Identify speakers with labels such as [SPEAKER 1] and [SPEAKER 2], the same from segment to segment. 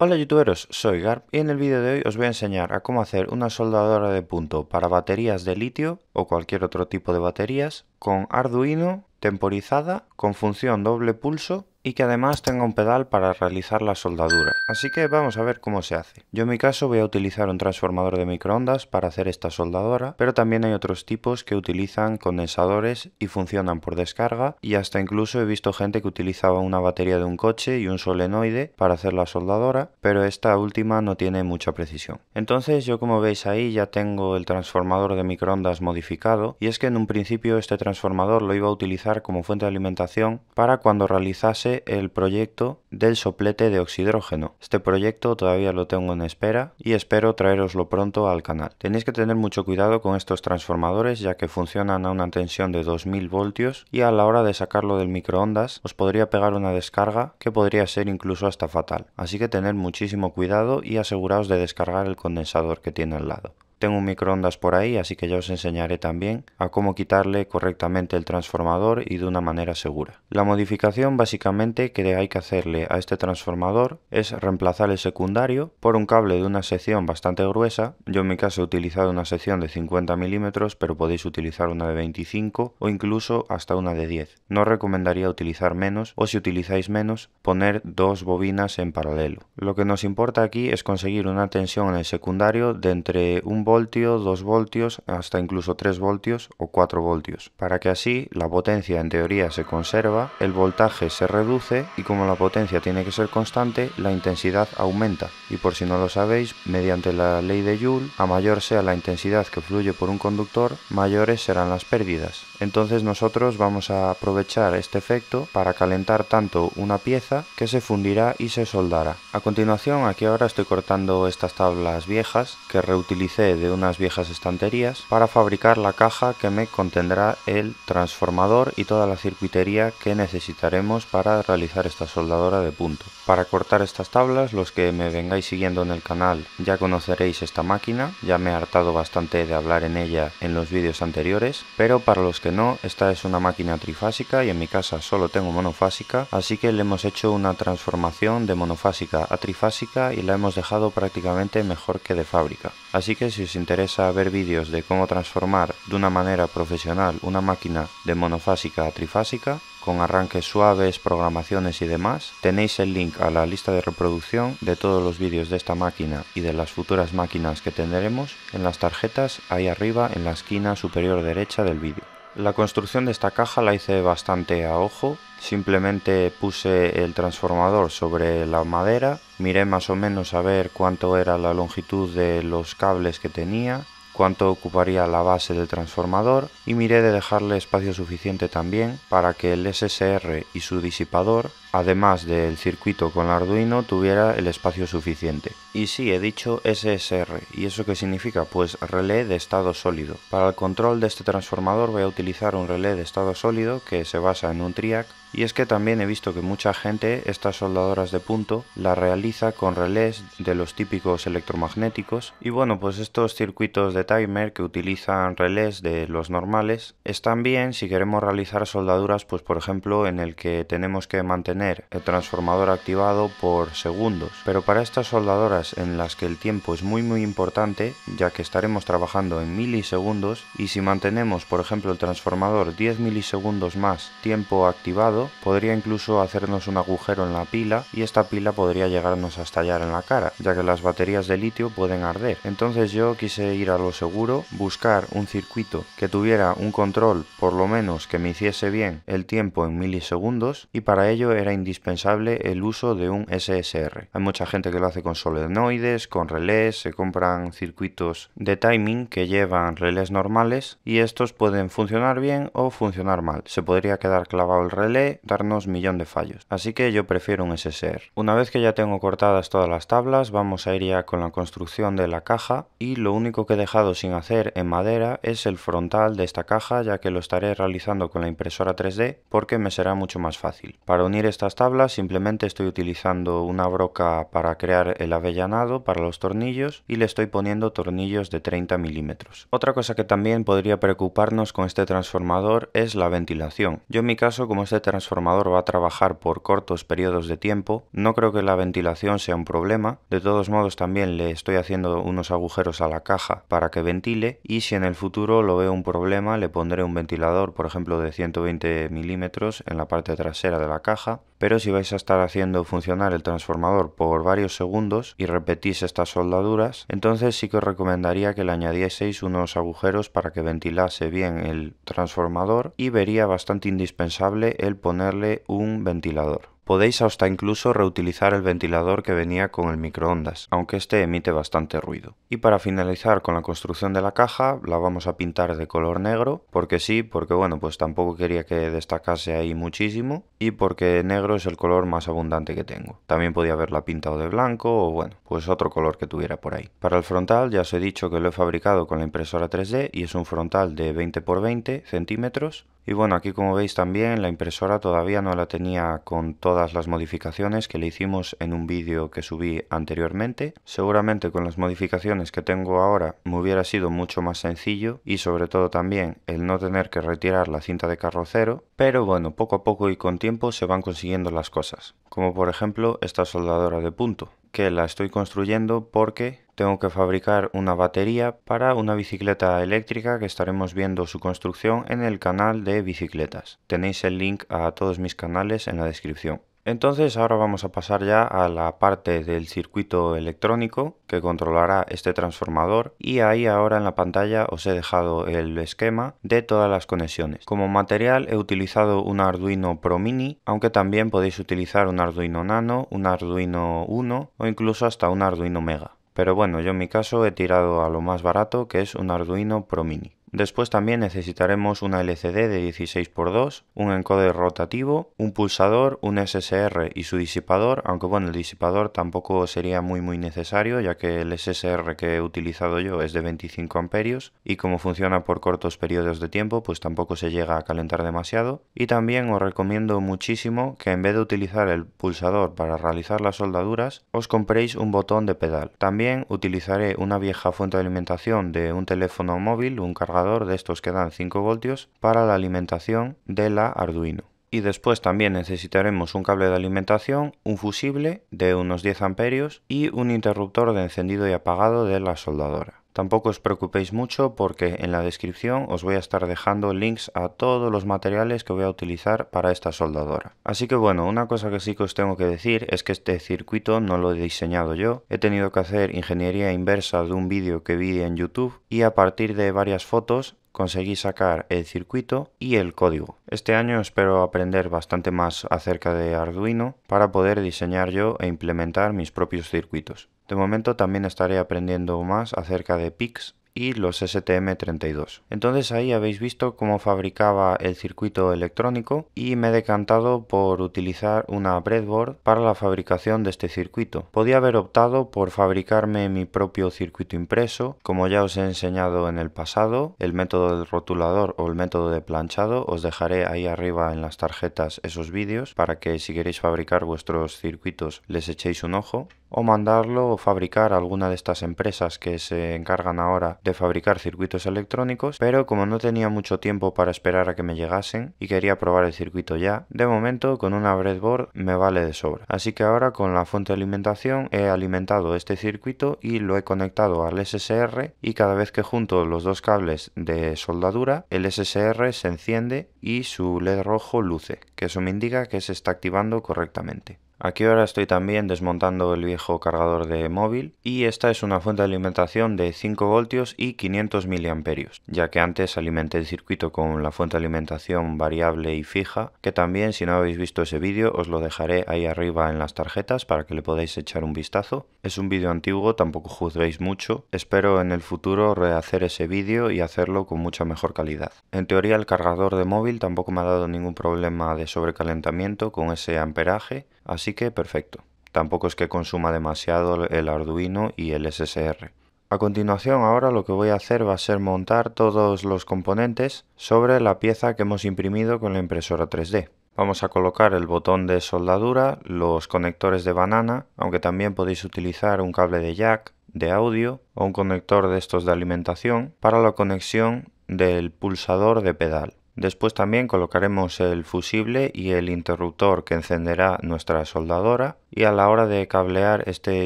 [SPEAKER 1] Hola youtuberos, soy Garp y en el vídeo de hoy os voy a enseñar a cómo hacer una soldadora de punto para baterías de litio o cualquier otro tipo de baterías con Arduino temporizada con función doble pulso y que además tenga un pedal para realizar la soldadura. Así que vamos a ver cómo se hace. Yo en mi caso voy a utilizar un transformador de microondas para hacer esta soldadora, pero también hay otros tipos que utilizan condensadores y funcionan por descarga y hasta incluso he visto gente que utilizaba una batería de un coche y un solenoide para hacer la soldadora, pero esta última no tiene mucha precisión. Entonces yo como veis ahí ya tengo el transformador de microondas modificado y es que en un principio este transformador lo iba a utilizar como fuente de alimentación para cuando realizase el proyecto del soplete de oxidrógeno. Este proyecto todavía lo tengo en espera y espero traeroslo pronto al canal. Tenéis que tener mucho cuidado con estos transformadores ya que funcionan a una tensión de 2000 voltios y a la hora de sacarlo del microondas os podría pegar una descarga que podría ser incluso hasta fatal. Así que tener muchísimo cuidado y aseguraos de descargar el condensador que tiene al lado. Tengo un microondas por ahí, así que ya os enseñaré también a cómo quitarle correctamente el transformador y de una manera segura. La modificación básicamente que hay que hacerle a este transformador es reemplazar el secundario por un cable de una sección bastante gruesa. Yo en mi caso he utilizado una sección de 50 milímetros, pero podéis utilizar una de 25 o incluso hasta una de 10. No recomendaría utilizar menos o si utilizáis menos, poner dos bobinas en paralelo. Lo que nos importa aquí es conseguir una tensión en el secundario de entre un voltio, 2 voltios, hasta incluso 3 voltios o 4 voltios, para que así la potencia en teoría se conserva, el voltaje se reduce y como la potencia tiene que ser constante, la intensidad aumenta. Y por si no lo sabéis, mediante la ley de Joule, a mayor sea la intensidad que fluye por un conductor, mayores serán las pérdidas. Entonces nosotros vamos a aprovechar este efecto para calentar tanto una pieza que se fundirá y se soldará. A continuación, aquí ahora estoy cortando estas tablas viejas que reutilicé de unas viejas estanterías para fabricar la caja que me contendrá el transformador y toda la circuitería que necesitaremos para realizar esta soldadora de puntos. Para cortar estas tablas, los que me vengáis siguiendo en el canal ya conoceréis esta máquina, ya me he hartado bastante de hablar en ella en los vídeos anteriores, pero para los que no, esta es una máquina trifásica y en mi casa solo tengo monofásica, así que le hemos hecho una transformación de monofásica a trifásica y la hemos dejado prácticamente mejor que de fábrica. Así que si os interesa ver vídeos de cómo transformar de una manera profesional una máquina de monofásica a trifásica, con arranques suaves, programaciones y demás, tenéis el link a la lista de reproducción de todos los vídeos de esta máquina y de las futuras máquinas que tendremos en las tarjetas ahí arriba en la esquina superior derecha del vídeo. La construcción de esta caja la hice bastante a ojo, simplemente puse el transformador sobre la madera, miré más o menos a ver cuánto era la longitud de los cables que tenía, cuánto ocuparía la base del transformador y miré de dejarle espacio suficiente también para que el SSR y su disipador, además del circuito con Arduino, tuviera el espacio suficiente. Y sí, he dicho SSR, ¿y eso qué significa? Pues relé de estado sólido. Para el control de este transformador voy a utilizar un relé de estado sólido que se basa en un TRIAC y es que también he visto que mucha gente estas soldadoras de punto las realiza con relés de los típicos electromagnéticos y bueno pues estos circuitos de timer que utilizan relés de los normales están bien si queremos realizar soldaduras pues por ejemplo en el que tenemos que mantener el transformador activado por segundos pero para estas soldadoras en las que el tiempo es muy muy importante ya que estaremos trabajando en milisegundos y si mantenemos por ejemplo el transformador 10 milisegundos más tiempo activado podría incluso hacernos un agujero en la pila y esta pila podría llegarnos a estallar en la cara, ya que las baterías de litio pueden arder. Entonces yo quise ir a lo seguro, buscar un circuito que tuviera un control por lo menos que me hiciese bien el tiempo en milisegundos y para ello era indispensable el uso de un SSR. Hay mucha gente que lo hace con solenoides, con relés, se compran circuitos de timing que llevan relés normales y estos pueden funcionar bien o funcionar mal. Se podría quedar clavado el relé darnos millón de fallos. Así que yo prefiero un SSR. Una vez que ya tengo cortadas todas las tablas, vamos a ir ya con la construcción de la caja y lo único que he dejado sin hacer en madera es el frontal de esta caja ya que lo estaré realizando con la impresora 3D porque me será mucho más fácil. Para unir estas tablas simplemente estoy utilizando una broca para crear el avellanado para los tornillos y le estoy poniendo tornillos de 30 milímetros. Otra cosa que también podría preocuparnos con este transformador es la ventilación. Yo en mi caso como este transformador va a trabajar por cortos periodos de tiempo. No creo que la ventilación sea un problema. De todos modos también le estoy haciendo unos agujeros a la caja para que ventile y si en el futuro lo veo un problema le pondré un ventilador por ejemplo de 120 milímetros en la parte trasera de la caja. Pero si vais a estar haciendo funcionar el transformador por varios segundos y repetís estas soldaduras, entonces sí que os recomendaría que le añadieseis unos agujeros para que ventilase bien el transformador y vería bastante indispensable el poder ponerle un ventilador. Podéis hasta incluso reutilizar el ventilador que venía con el microondas, aunque este emite bastante ruido. Y para finalizar con la construcción de la caja, la vamos a pintar de color negro, porque sí, porque bueno, pues tampoco quería que destacase ahí muchísimo, y porque negro es el color más abundante que tengo. También podía haberla pintado de blanco o bueno, pues otro color que tuviera por ahí. Para el frontal ya os he dicho que lo he fabricado con la impresora 3D y es un frontal de 20 x 20 centímetros. Y bueno, aquí como veis también la impresora todavía no la tenía con toda las modificaciones que le hicimos en un vídeo que subí anteriormente. Seguramente con las modificaciones que tengo ahora me hubiera sido mucho más sencillo y sobre todo también el no tener que retirar la cinta de carrocero, pero bueno, poco a poco y con tiempo se van consiguiendo las cosas, como por ejemplo esta soldadora de punto, que la estoy construyendo porque tengo que fabricar una batería para una bicicleta eléctrica que estaremos viendo su construcción en el canal de bicicletas. Tenéis el link a todos mis canales en la descripción. Entonces ahora vamos a pasar ya a la parte del circuito electrónico que controlará este transformador y ahí ahora en la pantalla os he dejado el esquema de todas las conexiones. Como material he utilizado un Arduino Pro Mini, aunque también podéis utilizar un Arduino Nano, un Arduino 1 o incluso hasta un Arduino Mega. Pero bueno, yo en mi caso he tirado a lo más barato que es un Arduino Pro Mini. Después también necesitaremos una LCD de 16x2, un encoder rotativo, un pulsador, un SSR y su disipador, aunque bueno, el disipador tampoco sería muy muy necesario ya que el SSR que he utilizado yo es de 25 amperios y como funciona por cortos periodos de tiempo pues tampoco se llega a calentar demasiado y también os recomiendo muchísimo que en vez de utilizar el pulsador para realizar las soldaduras os compréis un botón de pedal. También utilizaré una vieja fuente de alimentación de un teléfono móvil, un cargador de estos que dan 5 voltios para la alimentación de la Arduino. Y después también necesitaremos un cable de alimentación, un fusible de unos 10 amperios y un interruptor de encendido y apagado de la soldadora. Tampoco os preocupéis mucho porque en la descripción os voy a estar dejando links a todos los materiales que voy a utilizar para esta soldadora. Así que bueno, una cosa que sí que os tengo que decir es que este circuito no lo he diseñado yo. He tenido que hacer ingeniería inversa de un vídeo que vi en YouTube y a partir de varias fotos conseguí sacar el circuito y el código. Este año espero aprender bastante más acerca de Arduino para poder diseñar yo e implementar mis propios circuitos. De momento también estaré aprendiendo más acerca de PICs y los STM32. Entonces ahí habéis visto cómo fabricaba el circuito electrónico y me he decantado por utilizar una breadboard para la fabricación de este circuito. Podía haber optado por fabricarme mi propio circuito impreso, como ya os he enseñado en el pasado, el método del rotulador o el método de planchado, os dejaré ahí arriba en las tarjetas esos vídeos para que si queréis fabricar vuestros circuitos les echéis un ojo o mandarlo o fabricar alguna de estas empresas que se encargan ahora de fabricar circuitos electrónicos, pero como no tenía mucho tiempo para esperar a que me llegasen y quería probar el circuito ya, de momento con una breadboard me vale de sobra. Así que ahora con la fuente de alimentación he alimentado este circuito y lo he conectado al SSR y cada vez que junto los dos cables de soldadura, el SSR se enciende y su LED rojo luce, que eso me indica que se está activando correctamente. Aquí ahora estoy también desmontando el viejo cargador de móvil y esta es una fuente de alimentación de 5 voltios y 500 miliamperios, ya que antes alimenté el circuito con la fuente de alimentación variable y fija, que también si no habéis visto ese vídeo os lo dejaré ahí arriba en las tarjetas para que le podáis echar un vistazo. Es un vídeo antiguo, tampoco juzguéis mucho, espero en el futuro rehacer ese vídeo y hacerlo con mucha mejor calidad. En teoría el cargador de móvil tampoco me ha dado ningún problema de sobrecalentamiento con ese amperaje, así Así que perfecto. Tampoco es que consuma demasiado el Arduino y el SSR. A continuación ahora lo que voy a hacer va a ser montar todos los componentes sobre la pieza que hemos imprimido con la impresora 3D. Vamos a colocar el botón de soldadura, los conectores de banana, aunque también podéis utilizar un cable de jack, de audio o un conector de estos de alimentación para la conexión del pulsador de pedal. Después también colocaremos el fusible y el interruptor que encenderá nuestra soldadora y a la hora de cablear este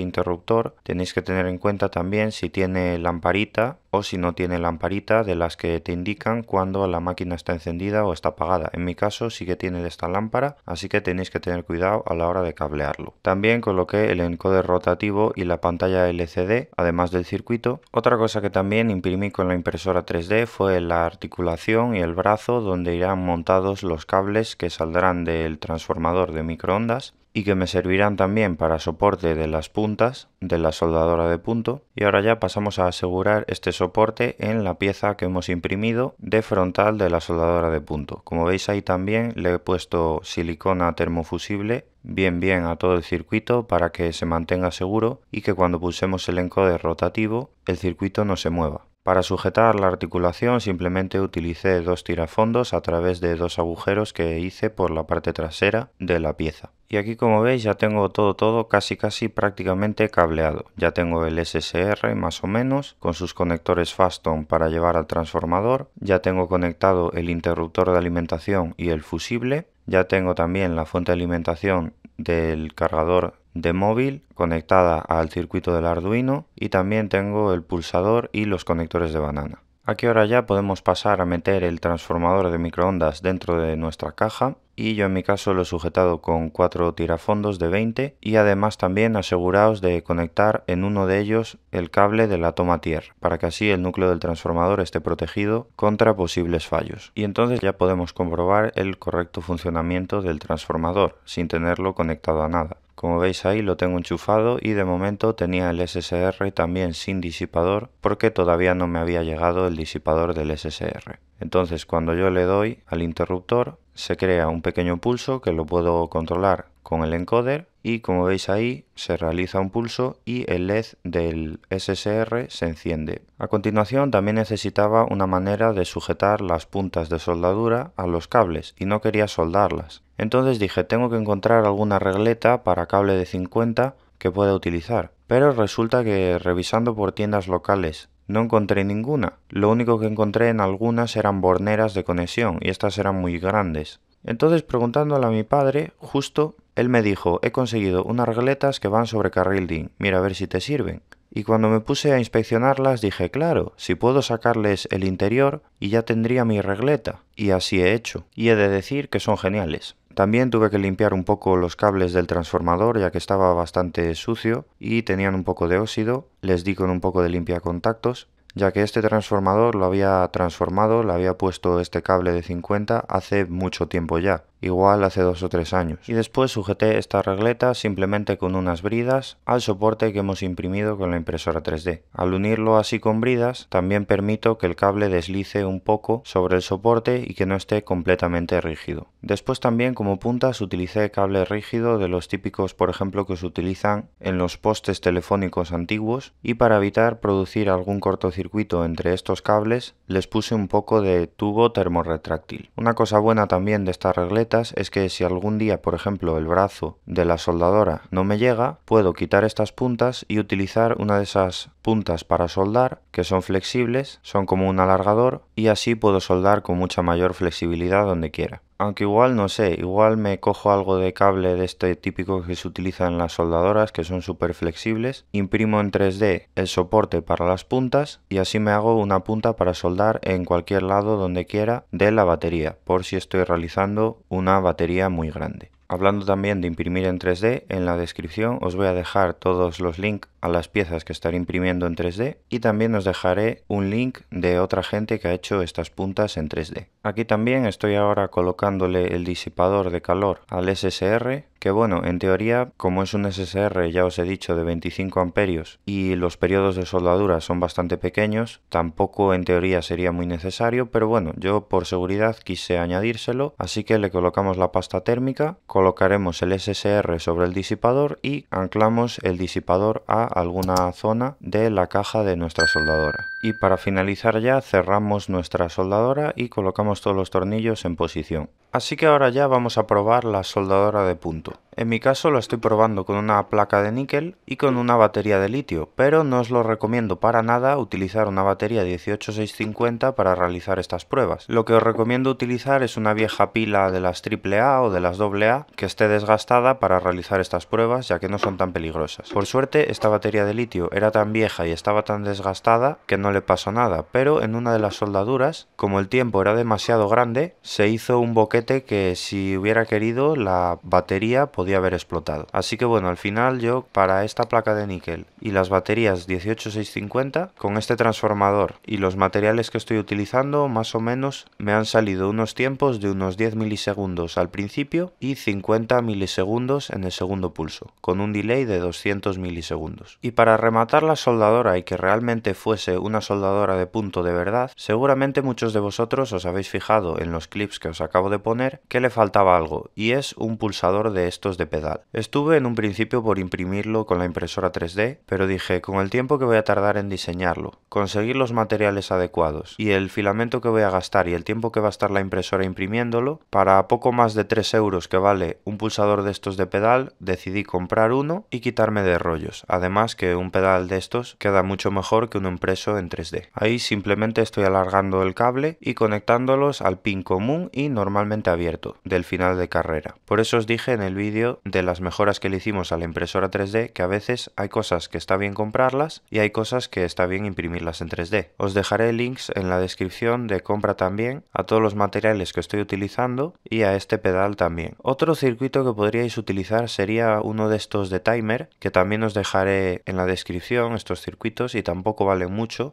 [SPEAKER 1] interruptor tenéis que tener en cuenta también si tiene lamparita o si no tiene lamparita de las que te indican cuando la máquina está encendida o está apagada. En mi caso sí que tiene esta lámpara, así que tenéis que tener cuidado a la hora de cablearlo. También coloqué el encoder rotativo y la pantalla LCD, además del circuito. Otra cosa que también imprimí con la impresora 3D fue la articulación y el brazo donde irán montados los cables que saldrán del transformador de microondas y que me servirán también para soporte de las puntas de la soldadora de punto y ahora ya pasamos a asegurar este soporte en la pieza que hemos imprimido de frontal de la soldadora de punto como veis ahí también le he puesto silicona termofusible bien bien a todo el circuito para que se mantenga seguro y que cuando pulsemos el encode rotativo el circuito no se mueva para sujetar la articulación simplemente utilicé dos tirafondos a través de dos agujeros que hice por la parte trasera de la pieza. Y aquí como veis ya tengo todo todo casi casi prácticamente cableado. Ya tengo el SSR más o menos con sus conectores Faston para llevar al transformador. Ya tengo conectado el interruptor de alimentación y el fusible. Ya tengo también la fuente de alimentación del cargador de móvil conectada al circuito del Arduino y también tengo el pulsador y los conectores de banana. Aquí ahora ya podemos pasar a meter el transformador de microondas dentro de nuestra caja y yo en mi caso lo he sujetado con cuatro tirafondos de 20 y además también aseguraos de conectar en uno de ellos el cable de la toma tierra para que así el núcleo del transformador esté protegido contra posibles fallos y entonces ya podemos comprobar el correcto funcionamiento del transformador sin tenerlo conectado a nada. Como veis ahí lo tengo enchufado y de momento tenía el SSR también sin disipador porque todavía no me había llegado el disipador del SSR. Entonces cuando yo le doy al interruptor se crea un pequeño pulso que lo puedo controlar con el encoder y como veis ahí se realiza un pulso y el LED del SSR se enciende. A continuación también necesitaba una manera de sujetar las puntas de soldadura a los cables y no quería soldarlas. Entonces dije, tengo que encontrar alguna regleta para cable de 50 que pueda utilizar. Pero resulta que revisando por tiendas locales no encontré ninguna. Lo único que encontré en algunas eran borneras de conexión y estas eran muy grandes. Entonces preguntándole a mi padre, justo, él me dijo, he conseguido unas regletas que van sobre carril DIN, mira a ver si te sirven. Y cuando me puse a inspeccionarlas dije, claro, si puedo sacarles el interior y ya tendría mi regleta. Y así he hecho. Y he de decir que son geniales. También tuve que limpiar un poco los cables del transformador ya que estaba bastante sucio y tenían un poco de óxido. Les di con un poco de limpia contactos ya que este transformador lo había transformado, le había puesto este cable de 50 hace mucho tiempo ya igual hace dos o tres años. Y después sujeté esta regleta simplemente con unas bridas al soporte que hemos imprimido con la impresora 3D. Al unirlo así con bridas, también permito que el cable deslice un poco sobre el soporte y que no esté completamente rígido. Después también como puntas utilicé cable rígido de los típicos, por ejemplo, que se utilizan en los postes telefónicos antiguos y para evitar producir algún cortocircuito entre estos cables, les puse un poco de tubo termorretráctil. Una cosa buena también de esta regleta es que si algún día, por ejemplo, el brazo de la soldadora no me llega, puedo quitar estas puntas y utilizar una de esas puntas para soldar, que son flexibles, son como un alargador, y así puedo soldar con mucha mayor flexibilidad donde quiera. Aunque igual no sé, igual me cojo algo de cable de este típico que se utiliza en las soldadoras, que son súper flexibles, imprimo en 3D el soporte para las puntas y así me hago una punta para soldar en cualquier lado donde quiera de la batería, por si estoy realizando una batería muy grande. Hablando también de imprimir en 3D, en la descripción os voy a dejar todos los links a las piezas que estaré imprimiendo en 3D y también os dejaré un link de otra gente que ha hecho estas puntas en 3D. Aquí también estoy ahora colocándole el disipador de calor al SSR que bueno, en teoría, como es un SSR, ya os he dicho, de 25 amperios y los periodos de soldadura son bastante pequeños, tampoco en teoría sería muy necesario, pero bueno, yo por seguridad quise añadírselo, así que le colocamos la pasta térmica, colocaremos el SSR sobre el disipador y anclamos el disipador a alguna zona de la caja de nuestra soldadora. Y para finalizar ya cerramos nuestra soldadora y colocamos todos los tornillos en posición. Así que ahora ya vamos a probar la soldadora de punto. En mi caso lo estoy probando con una placa de níquel y con una batería de litio, pero no os lo recomiendo para nada utilizar una batería 18650 para realizar estas pruebas. Lo que os recomiendo utilizar es una vieja pila de las AAA o de las AA que esté desgastada para realizar estas pruebas ya que no son tan peligrosas. Por suerte esta batería de litio era tan vieja y estaba tan desgastada que no le pasó nada, pero en una de las soldaduras, como el tiempo era demasiado grande, se hizo un boquete que si hubiera querido la batería podía haber explotado. Así que bueno, al final yo para esta placa de níquel y las baterías 18650, con este transformador y los materiales que estoy utilizando, más o menos me han salido unos tiempos de unos 10 milisegundos al principio y 50 milisegundos en el segundo pulso, con un delay de 200 milisegundos. Y para rematar la soldadora y que realmente fuese una soldadora de punto de verdad, seguramente muchos de vosotros os habéis fijado en los clips que os acabo de poner que le faltaba algo, y es un pulsador de estos de pedal. Estuve en un principio por imprimirlo con la impresora 3D, pero dije, con el tiempo que voy a tardar en diseñarlo, conseguir los materiales adecuados y el filamento que voy a gastar y el tiempo que va a estar la impresora imprimiéndolo, para poco más de 3 euros que vale un pulsador de estos de pedal, decidí comprar uno y quitarme de rollos. Además que un pedal de estos queda mucho mejor que un impreso en 3D. Ahí simplemente estoy alargando el cable y conectándolos al pin común y normalmente abierto del final de carrera. Por eso os dije en el vídeo de las mejoras que le hicimos a la impresora 3D que a veces hay cosas que está bien comprarlas y hay cosas que está bien imprimirlas en 3D. Os dejaré links en la descripción de compra también a todos los materiales que estoy utilizando y a este pedal también. Otro circuito que podríais utilizar sería uno de estos de timer que también os dejaré en la descripción estos circuitos y tampoco valen mucho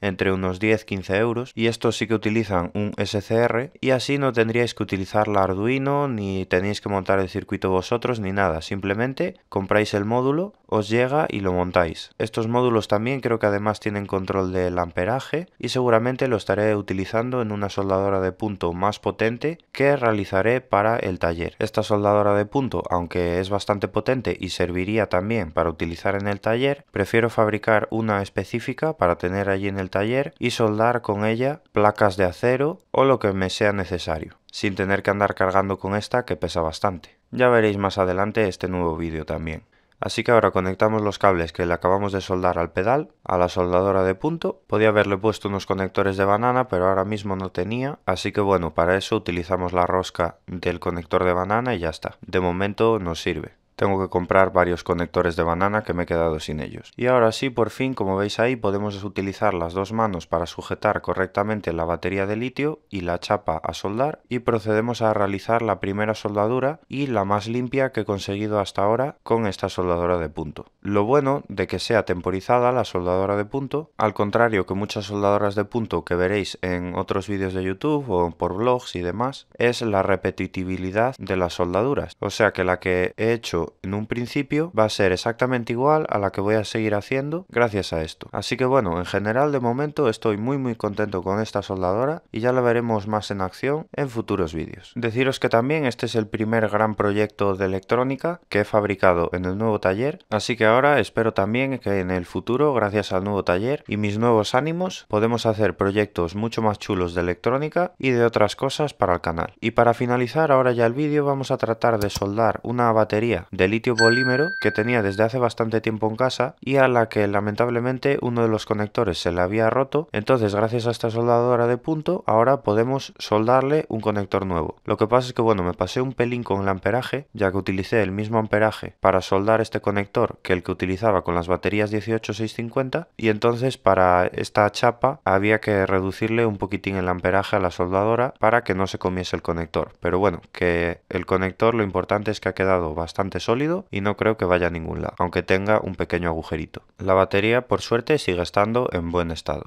[SPEAKER 1] entre unos 10-15 euros y estos sí que utilizan un SCR y así no tendríais que utilizar la Arduino ni tenéis que montar el circuito vosotros ni nada, simplemente compráis el módulo, os llega y lo montáis. Estos módulos también creo que además tienen control del amperaje y seguramente lo estaré utilizando en una soldadora de punto más potente que realizaré para el taller. Esta soldadora de punto, aunque es bastante potente y serviría también para utilizar en el taller, prefiero fabricar una específica para tener allí en el taller y soldar con ella placas de acero o lo que me sea necesario, sin tener que andar cargando con esta que pesa bastante. Ya veréis más adelante este nuevo vídeo también. Así que ahora conectamos los cables que le acabamos de soldar al pedal, a la soldadora de punto. Podía haberle puesto unos conectores de banana, pero ahora mismo no tenía. Así que bueno, para eso utilizamos la rosca del conector de banana y ya está. De momento nos sirve. Tengo que comprar varios conectores de banana que me he quedado sin ellos. Y ahora sí, por fin, como veis ahí, podemos utilizar las dos manos para sujetar correctamente la batería de litio y la chapa a soldar y procedemos a realizar la primera soldadura y la más limpia que he conseguido hasta ahora con esta soldadora de punto. Lo bueno de que sea temporizada la soldadora de punto, al contrario que muchas soldadoras de punto que veréis en otros vídeos de YouTube o por blogs y demás, es la repetitividad de las soldaduras. O sea que la que he hecho en un principio va a ser exactamente igual a la que voy a seguir haciendo gracias a esto. Así que bueno, en general de momento estoy muy muy contento con esta soldadora y ya la veremos más en acción en futuros vídeos. Deciros que también este es el primer gran proyecto de electrónica que he fabricado en el nuevo taller, así que ahora espero también que en el futuro, gracias al nuevo taller y mis nuevos ánimos, podemos hacer proyectos mucho más chulos de electrónica y de otras cosas para el canal. Y para finalizar ahora ya el vídeo vamos a tratar de soldar una batería de litio polímero que tenía desde hace bastante tiempo en casa y a la que lamentablemente uno de los conectores se le había roto, entonces gracias a esta soldadora de punto ahora podemos soldarle un conector nuevo. Lo que pasa es que bueno, me pasé un pelín con el amperaje, ya que utilicé el mismo amperaje para soldar este conector que el que utilizaba con las baterías 18650 y entonces para esta chapa había que reducirle un poquitín el amperaje a la soldadora para que no se comiese el conector. Pero bueno, que el conector lo importante es que ha quedado bastante sólido y no creo que vaya a ningún lado, aunque tenga un pequeño agujerito. La batería, por suerte, sigue estando en buen estado.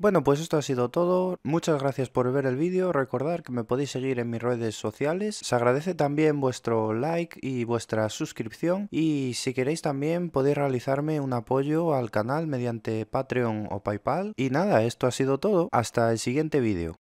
[SPEAKER 1] Bueno, pues esto ha sido todo. Muchas gracias por ver el vídeo. Recordad que me podéis seguir en mis redes sociales. Se agradece también vuestro like y vuestra suscripción. Y si queréis también podéis realizarme un apoyo al canal mediante Patreon o Paypal. Y nada, esto ha sido todo. Hasta el siguiente vídeo.